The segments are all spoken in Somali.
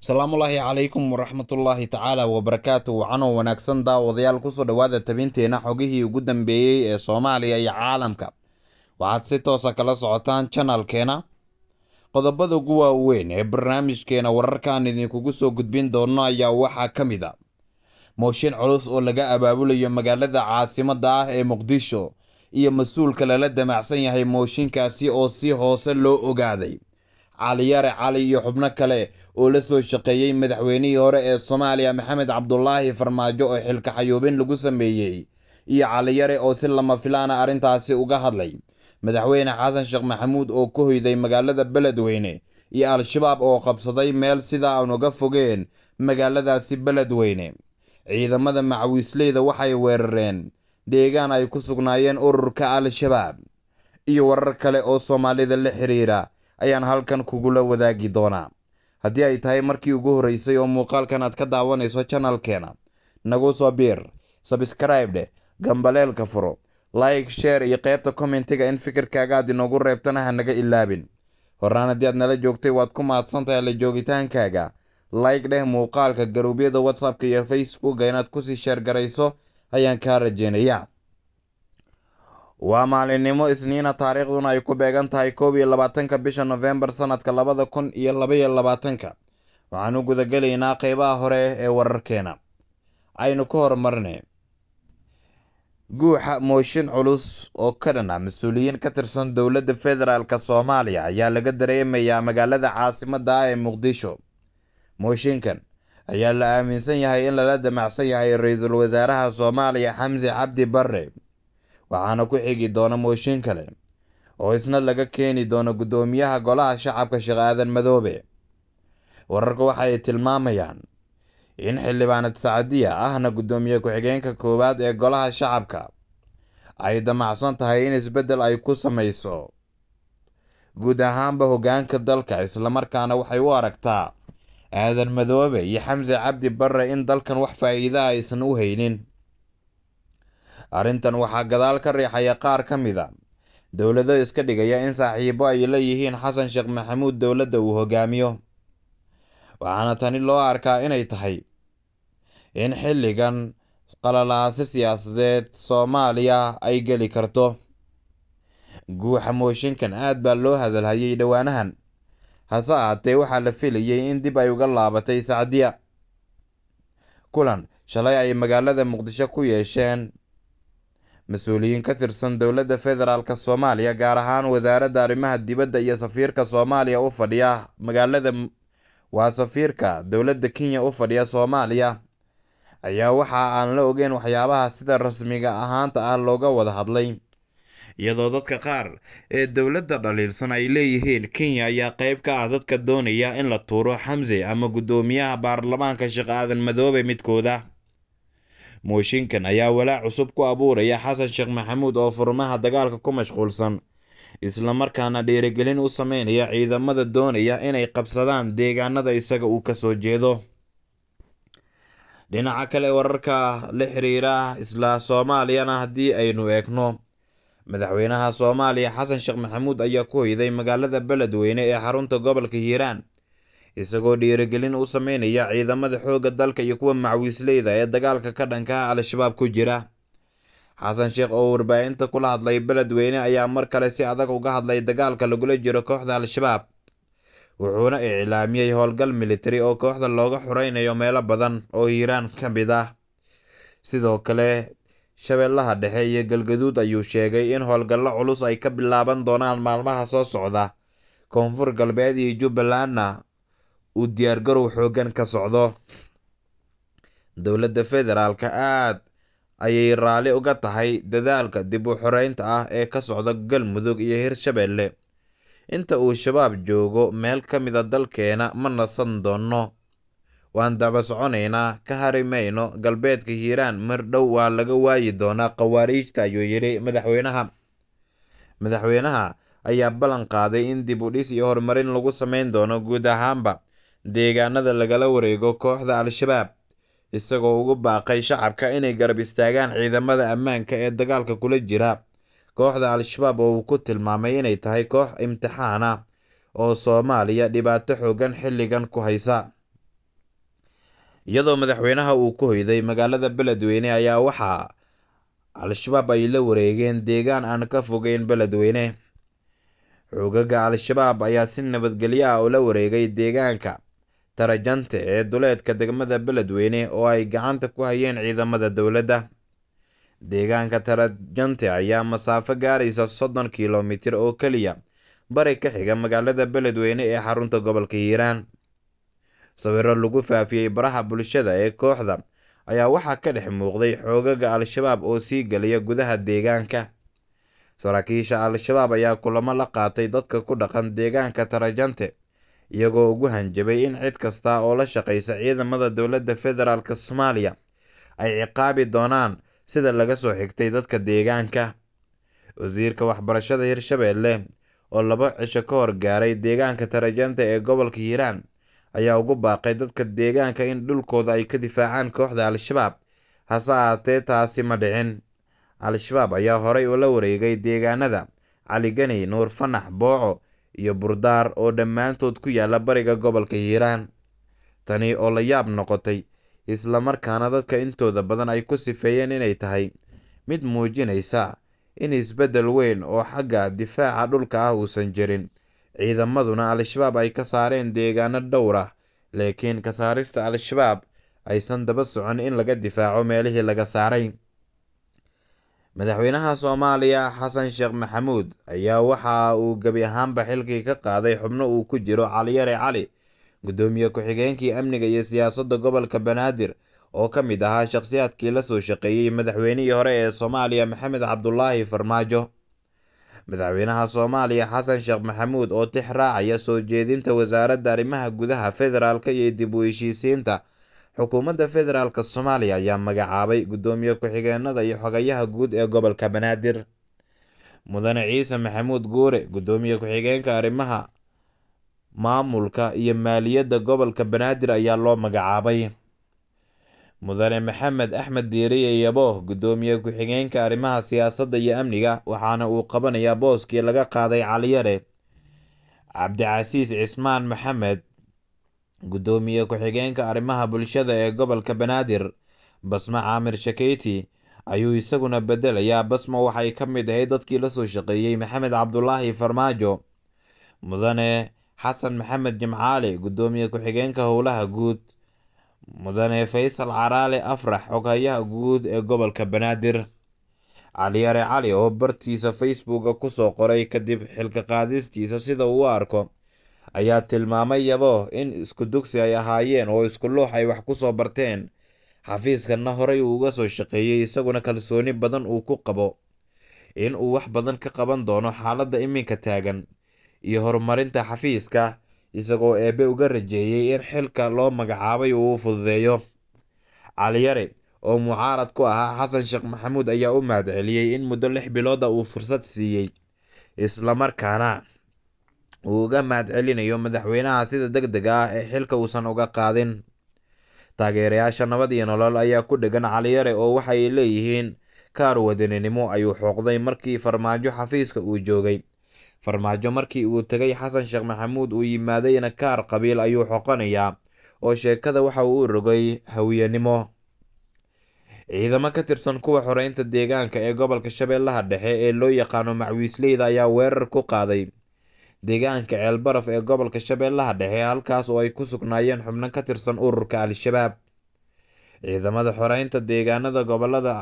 asalaamullaahi calaykum waraxmatullaahi tacaala wabarakaatu wacanoo wanaagsan daawadayaal kusoo dhawaada tabinteenna xogihii ugu dambeeyey ee soomaaliya iyo caalamka waxaad si toosa ah kala socotaan janalkeena qodobada ugu waaweyn ee barnaamijkeena wararkan idinkugu soo gudbin doono ayaa waxaa ka mid a mooshin culus oo laga abaabulayo magaalada caasimada ah ee muqdisho iyo mas-uulka lala damacsan yahay mooshinkaasi oo si hoose loo ogaaday caliyare cali iyo xubno kale oo la soo shaqeeyey madaxweynihii hore ee soomaaliya maxamed cabdulaahi farmaajo oo xilka xayuubin lagu sameeyey iyo caliyare oo si lama filaana ah arrintaasi uga hadlay madaxweyne xasan sheekh maxamuud oo ku hoyday magaalada beledweyne iyo al-shabaab oo qabsaday meel sidaa aan uga fogeen magaaladaasi beledweyne ciidamada macawiisleyda waxay weerareen deegaan ay ku sugnaayeen ururka al-shabaab iyo warar kale oo soomaalida la xiriira ayaan halkan kugula wadaagi doonaa haddii ay tahay markii ugu horreysay oo muuqaalkan aad ka daawanayso janalkeena nagu soo biir sabskraibdhe gambaleelka furo like sheer iyo qaybta kommentiga in fikirkaaga aad inoogu reebtana ha naga ilaabin horaan haddii aad nala joogtay waad ku mahadsantahay la joogitaankaaga like dheh muuqaalka garuubyada whatsappka iyo facebooka inaad ku kusii sheergarayso ayaan kaa rajeynayaa Waa maalinimo Isniina taariikhduna ay ku beegan tahay koob iyo labaatanka bisha nofembar sanadka labada kun iyo laba labaatanka waxaan u guda gelaynaa qeybaha hore ee wararkeena aynu ku horumarnay guuxa mooshin culus oo ka dhan ah mas-uuliyiin ka tirsan dowladda federaalka soomaaliya ayaa laga dareemayaa magaalada caasimadda ah ee muqdisho mooshinkan ayaa la aaminsan yahay in lala damacsan yahay ra-iisul wasaaraha soomaaliya xamse cabdi barre waxaana ku xigi doona mooshin kale oo isna laga keeni doono guddoomiyaha golaha shacabka sheekh aadan madoobe wararku waxa ay tilmaamayaan in xildhibaanad sacadiya ahna guddoomiye ku-xigeenka koowaad ee golaha shacabka ay damacsan tahay in isbeddel ay ku samayso guud ahaanba hoggaanka dalka islamarkaana waxay u aragtaa aadan madoobe iyo xamse cabdi barre in dalkan wax faa'iidaha aysan u haynin arrintan waxaa gadaal ka riixaya qaar ka mid a dowlado iska dhigaya in saaxiibo ay la yihiin xasan sheekh maxamuud dowladda uu hogaamiyo waxaana tani loo arkaa inay tahay in xilligan qalalaasi siyaasadeed soomaaliya ay geli karto guuxa mooshinkan aad baa loo hadalhayay dhowaanahan hase ahaatee waxaa la filayay in dib ay uga laabatay sacdiya kulan shalay ay magaalada muqdisho ku yeesheen mas-uuliyiin ka tirsan dowladda federaalk soomaaliya gaar ahaan wasaaradda arrimaha dibadda iyo safiirka soomaaliya u fadhiya magaalada waa safiirka dowladda kenya u fadhiya soomaaliya ayaa waxa aan la ogeyn waxyaabaha sida rasmiga ahaanta ah looga wada hadlay iyadoo dadka qaar ee dowladda dhaliilsan ay leeyihiin kenya ayaa qeyb ka ah dadka doonaya in la tuuro xamse ama guddoomiyaha baarlamaanka sheekh aadan madoobe midkooda mooshinkan ayaa walaac cusub ku abuuraya xasan sheekh maxamuud oo furmaha dagaalka ku mashquulsan isla markaana dhiirigelin u sameynaya ciidamada doonaya inay qabsadaan deegaanada isaga uu kasoo jeedo dhinaca kale wararka la xiriira isla soomaaliyana haddii aynu eegno madaxweynaha soomaaliya xasan sheekh maxamuud ayaa ku hoyday magaalada beledweyne ee xarunta gobolka hiiraan isagoo dhiirigelin u sameynaya ciidamada xoogga dalka iyo kuwa macwiisleyda ee dagaalka ka dhankaa al-shabaab ku jira xasan sheekh oo warbaahinta kula hadlay beledweyne ayaa mar kale si adag uga hadlay dagaalka lagula jiro kooxda al-shabaab wuxuuna iclaamiyey howlgal militari oo kooxda looga xureynayo meelo badan oo hiiraan ka mid ah sidoo kale shabeellaha dhexe iyo galgaduud ayuu sheegay in howlgallo culus ay ka bilaaban doonaan maalmaha soo socda koonfur galbeed iyo jubbalandna uu diyaargarow xoogan ka socdo dowladda federaalka aad ayay raalli uga tahay dadaalka dib u xoreynta ah ee ka socda galmudug iyo hirshabelle inta uu shabaab joogo meel ka mida dalkeena ma nasan doonno waan daba soconaynaa ka hari mayno galbeedka hiiraan mar dhow waa laga waayi doonaa khawaariijta ayuu yidhi madaxweynaha madaxweynaha ayaa ballan qaaday in dib u dhis iyo horumarin lagu samayn doono guud ahaanba deegaanada lagala wareego kooxda Al-shabaab, isagoo ugu baaqay shacabka inay garab istaagaan ciidamada ammaanka ee dagaalka kula jira. Kooxda Al-shabaab oo uu ku tilmaamay inay tahay koox imtixaan ah oo Soomaaliya dhibaato xooggan xilligan ku haysa. Iyadoo madaxweynaha uu ku hoyday magaalada beledweyne ayaa waxaa Al-shabaab ay la wareegeen deegaan aan ka fogeyn beledweyne. xoogaga Al-shabaab ayaa si nabadgelyo ah ula wareegay deegaanka Tarajante ee duleedka degmada Beledweyne oo ay gacanta ku hayeen ciidamada dowladda. Deegaanka Tarajante ayaa masaafo gaaraysa soddon kilomitir oo keliya bari ka xiga magaalada Beledweyne ee xarunta gobolka Hiiraan. sawiro lagu faafiyey baraha bulshada ee kooxda ayaa waxaa ka dhex muuqday xoogaga Al-shabaab oo sii galaya gudaha deegaanka. Saraakiisha Al-shabaab ayaa kulamo la qaatay dadka ku dhaqan deegaanka Tarajante iyagoo ugu hanjabay in cid kasta oo la shaqeysa ciidamada dowladda federaalk Soomaaliya ay ciqaabi doonaan sida laga soo xigtay dadka deegaanka. Wasiirka Waxbarashada hirshabeelle oo laba cisho ka hor gaaray deegaanka Taraajenta ee gobolka Hiiraan ayaa ugu baaqay dadka deegaanka in dhulkooda ay ka difaacaan kooxda Al-shabaab hase ahaatee taasi ma dhicin. Al-shabaab ayaa horay ula wareegay deegaanada Cali Nuur Fanax, Booco iyo Burdaar oo dhammaantood ku yaalla bariga gobolka Hiiraan. Tani oo la yaab noqotay, isla markaana dadka intooda badan ay ku sifeeyeen inay tahay mid muujinaysa in isbeddel weyn oo xagga difaaca dhulka ah uusan jirin. Ciidamaduna Al-shabaab ay ka saareen deegaano dhowr ah, laakiin ka saarista Al-shabaab aysan daba socon in laga difaaco meelihii laga saaray. Madaxweynaha Soomaaliya Xasan Sheekh Maxamuud ayaa waxa uu gebi ahaanba xilkii ka qaaday xubno uu ku jiro caliyare Cali, guddoomiye ku-xigeenkii amniga iyo siyaasadda gobolka Banaadir oo ka mid ahaa shaqsiyaadkii la soo shaqeeyey madaxweynihii hore ee Soomaaliya Maxamed Cabdulaahi Farmaajo. Madaxweynaha Soomaaliya Xasan Sheekh Maxamuud oo tix raacaya soo jeedinta Wasaaradda Arrimaha Gudaha Federaalka iyo dib u heshiisiinta. Xukuumadda Federaalka Soomaaliya ayaa magacaabay guddoomiye Ku-xigeenada iyo Xogayaha Guud ee Gobolka Banaadir. Mudane Ciise Maxamuud Guure Gudoomiye Ku-xigeenka Arrimaha Maamulka iyo Maaliyadda Gobolka Banaadir ayaa loo magacaabay. Mudane Maxamed Axmed Diiriye Yabo guddoomiye Ku-xigeenka Arrimaha Siyaasadda iyo Amniga waxaana uu qabanayaa booskii laga qaaday caliyare Cabdicasiis Cismaan Maxamed guddoomiye ku-xigeenka arrimaha bulshada ee gobolka banaadir basma caamir shakeyti ayuu isaguna beddelayaa basma waxay ka mid ahayd dadkii lasoo shaqeeyey maxamed cabdulaahi farmaajo mudane xasan maxamed jimcaali guddoomiye ku-xigeenka howlaha guud mudane faysal caraale afrax xoghayaha guud ee gobolka banaadir caliyare cali oo bartiisa facebooka kusoo qoray kadib xilka qaadistiisa sida uu u arko ayaa tilmaamay yabo in isku dugsi ay ahaayeen oo isku luux ay wax ku soo barteen xafiiskanna horay uu uga soo shaqeeyey isaguna kalsooni badan uu ku qabo in uu wax badan ka qaban doono xaaladda iminka taagan iyo horumarinta xafiiska isagoo eebbe uga rajeeyey in xilka loo magacaabay uu u fududeeyo caliyare oo mucaarad ku ahaa xasan sheekh maxamuud ayaa u mahadceliyey in muddo lix bilooda uu fursad siiyey islamarkaana uu uga mahadcelinayo madaxweynaha sida deg deg ah ee xilka uusan uga qaadin taageerayaasha nabad iyo nolol ayaa ku dhegan caliyare oo waxay leeyihiin kaar wadaninimo ayuu xooqday markii farmaajo xafiiska uu joogay farmaajo markii uu tegay xasan sheekh maxamuud uu yimaadayna kaar qabiil ayuu xoqanayaa oo sheekada waxa uu rogay hawiyanimo ciidamo ka tirsan kuwa xoreynta deegaanka ee gobolka shabeellaha dhexe ee loo yaqaano macwiisleyda ayaa weerar ku qaaday deegaanka Ceelbaraf ee gobolka Shabeellaha Dhexe halkaas oo ay ku sugnaayeen xubno ka tirsan ururka Al-Shabaab. Ciidamada xoreynta deegaanada gobollada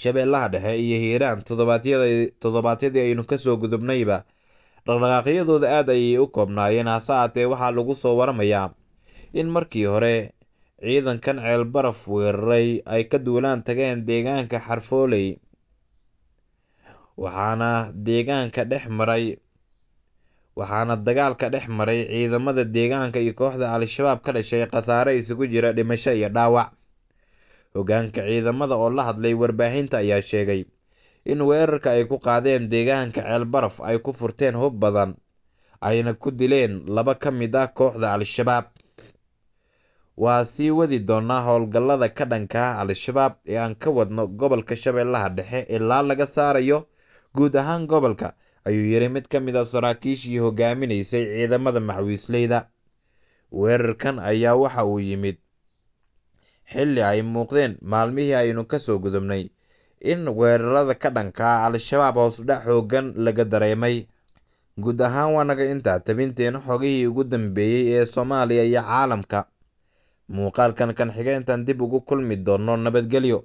Shabeellaha Dhexe iyo Hiiraan toddobaadyadii aynu kasoo gudubnayba dhaqdhaqaaqyadooda aad ayay u koobnaayeen hase ahaatee waxaa lagu soo waramayaa in markii hore ciidankan Ceelbaraf weeraray ay ka duulaan tageen deegaanka Xarfooley waxaana deegaanka dhex maray waxaana dagaalka dhex maray ciidamada deegaanka iyo kooxda al-shabaab ka dhashay khasaare isugu jira dhimasho iyo dhaawac hogaanka ciidamada oo la hadlay warbaahinta ayaa sheegay in weerarka ay ku qaadeen deegaanka ceelbaraf ay ku furteen hub badan ayna ku dileen laba ka mid ah kooxda al-shabaab waa sii wadi doonaa howlgallada ka dhanka ah al-shabaab ee aan ka wadno gobolka shabeellaha dhexe ilaa laga saarayo guud ahaan gobolka ayuu yidhi mid ka mid a ah saraakiishii hogaaminaysay ciidamada maxwiisleyda weerarkan ayaa waxa uu yimid xilli ay muuqdeen maalmihii aynu ka soo gudubnay in weerarada ka dhankaa al-shabaab hoosudhac xoogan laga dareemay guud ahaan waa intaa tabinteena xogihii ugu dambeeyey ee soomaaliya iyo caalamka muuqaalkan kan xigeentan dib ugu kulmi doonno nabadgelyo